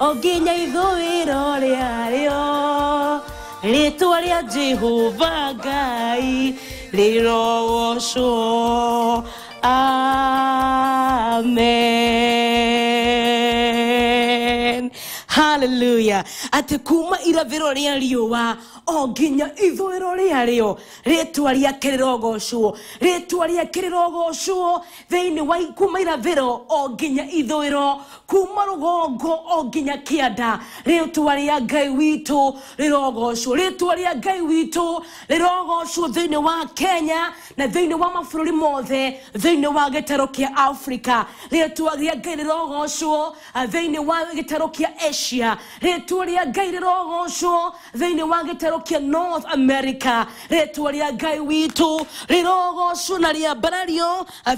ogilja i goirolyayo litwa lya jehova ngai lirowocwo amen ha haleluya ati kuma irathä rä riåa o nginya ithå ro rä arä o rĩtwa rĩake rĩrogocwo rĩtwa rĩake rĩrogocwo thĩinĩ wa kuma irathĩro o nginya ithũĩro kuma rũgongo o nginya kĩanda rĩtwa rĩa ngai witũ rĩrogocwo rĩtwa rĩa ngai witũ rĩrogocwo thĩinĩ wa kenya na thĩinĩ wa mabũrũri mothe thĩinĩ wa gĩtaro kia afrika rĩtwa rĩa ngai rĩrogocwo thĩinĩ wa gĩtaro kia asia Australia ritwa ria ngai rirogocwo thiini wa gitero kia North America rä ria ngai witu rogocwo na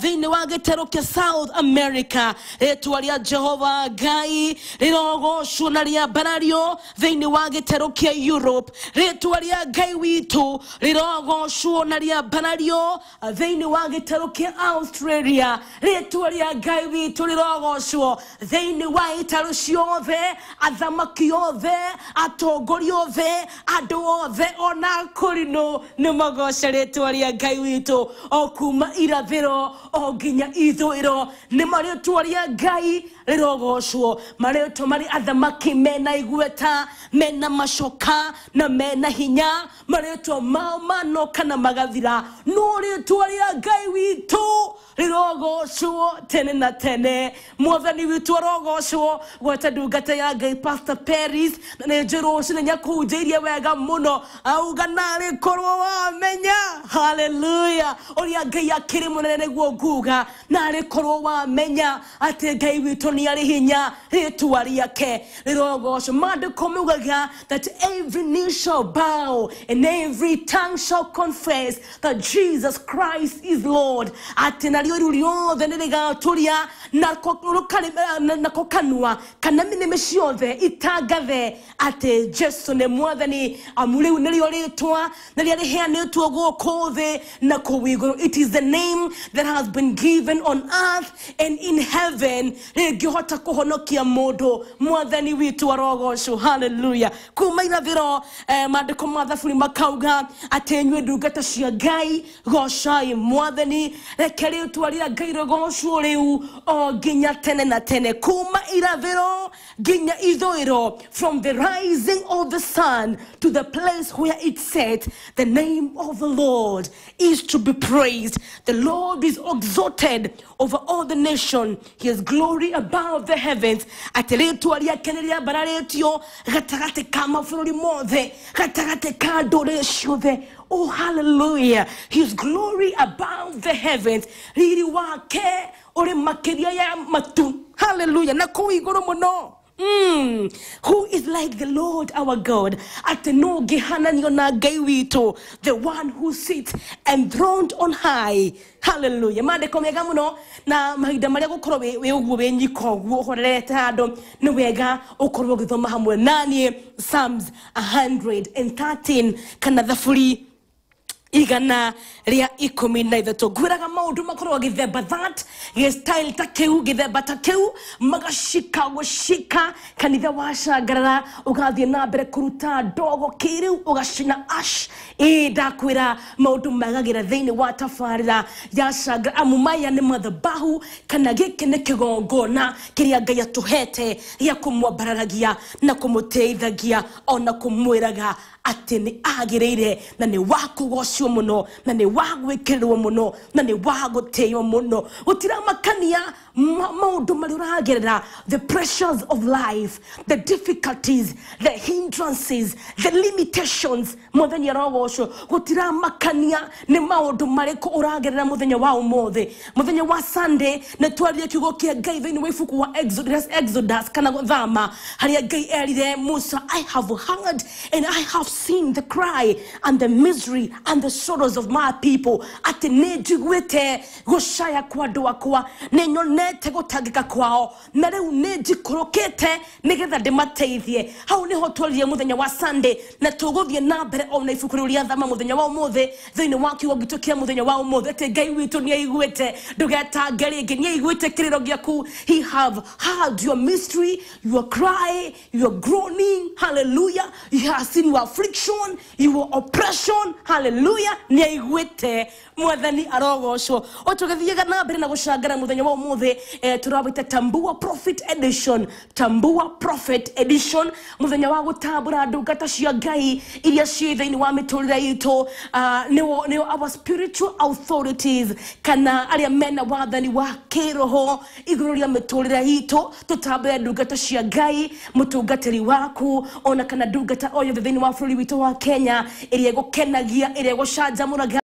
thä inä wa gitero kia South America ritwa ria Jehova ngai rirogocwo na riambarario thiini wa gitero kia Europe ritwa ria ngai witu rirogocwo na riambarario thiini wa gitero kia Australia ritwa ria ngai witu rirogocwo thiini wa itaro ciothe athamaki othe atongori othe andå othe ona kå kårinå nä magocerätwo rä a ngai witå o kuma irathä o nginya ithå ro nä marä two rä a ngai rä rogocwo marä two marä athamaki mena igweta mena macoka na mena hinya marä two mao manoka na magathira no rä two rä a ngai witå rä rogocwo tene na tene mwathani witå arogocwo gweta ndungata ya ngai pastor paris na nä rucinä nya kå njä wega må no auga narä korwo wamenya haleluya å rä a ngai akä rä må nene nä guo nguga narä korwo wamenya atä ngai witå nä arä hinya rä tua rĩake rĩrogoco mandĩko maugaga that every knee shall bow and every tongue shall confess that jesus christ is lord atä narä ru rĩothe nä rĩgatå ria nako kanua kana mä nä mä ciothe itangathe atä jesu nä mwathani amu rä u nä rä twa nä rä a rĩheanä two gå thä na kå igå it is the name that has been given on earth and in heaven rä ngä hota kå honokia må ndå mwathani witå arogocå haleluya kuma irathä ro eh, mandäko ma thaburi makauga atä nyuä ndungata cia ngai gocai mwathani reke rä twa rä a ngai rogocwo rä u o nginya tene na tene kuma irathä ro nginya ithå saw it all from the rising of the sun to the place where it set. The name of the Lord is to be praised. The Lord is exalted over all the nation. he has glory above the heavens. Ateletu aliakenelia baraletio gatakate kama fulori mothe gatakate kadore shuve Oh, hallelujah. His glory above the heavens. Riri Hallelujah. Mm, who is like the Lord our God? Ateno Gehananyona Gaiwito, the one who sits enthroned on high. Hallelujah. Madeko mega muno na mahinda maria gukorwo we uguo we nyiko guo horerete handu ni wega ukorwo ugithoma hamwe nanie Psalms 113 kana thaburi igana ria ikumi na ithatu ngwĩraga maundu makoragwo githemba that gĩstyle ta kĩu githemba ta kĩu magashika gushika kanitha wacangarara ugathie na mbere kuruta ndogo kiriu ugashina ash ĩ ndakwĩra maundu magagira thĩinĩ wa tabarĩra ya cangara amu maya nĩ mathabahu kana gĩkĩ nĩ kĩgongona kĩrĩa ngai atũhete gĩa kũmwambararagia na kumuteithagia ona kumwiraga atĩ nĩ agĩrĩire na nĩ wa gucyo muno na nä wa gwä kä rwo må na nä wa gå tä o må no gå tiramakania maå ndå marä å ragerera the pressures of life the difficulties the hindrances the limitations muthenya rogo ucio gutiramakania ni maundu mariku uragerera muthenya wa umuthi muthenya wa sunday ni twarire kiugo kia ngai thiini wa ibuku wa exodus, exodus kana guthama haria ngai erire musa i have hungered and i have seen the cry and the misery and the the sorrows of my people ati ni njiguite gucaya kwa andu akwa ni nyonete gutangika kwao na riu ni njikurukite nigetha ndimateithie hau niho twaririe muthenya wa sunday na tuguthie na mbere o na ibuku riu ria thama muthenya wa umuthi thiini wa kiugo gitu kia muthenya wa umuthi ati ngai witu ni aiguite ndugetange ringi ni aiguite kiriro giaku he have heard your mystery your cry your groaning hallelujah he has seen your affliction your oppression hallelujah haleluya ni aiguä mwathani arogocwo å tå gä thiaga na mbere na gå cangana må thenya wa må eh, thä tambua prophet edition tambua prophet edition må thenya wa gå tambå ra ndungata cia ngai iria ciä thä wa mä tå rä re itå our spiritual authorities kana arä mena wathani wa kä roho igå rå rä a mä tå rä re itå tå tambå re ndungata cia ngai må waku ona kana ndungata o yothe thä wa bå rå wa kenya ä rä a gå Rashad Zamura Gallery.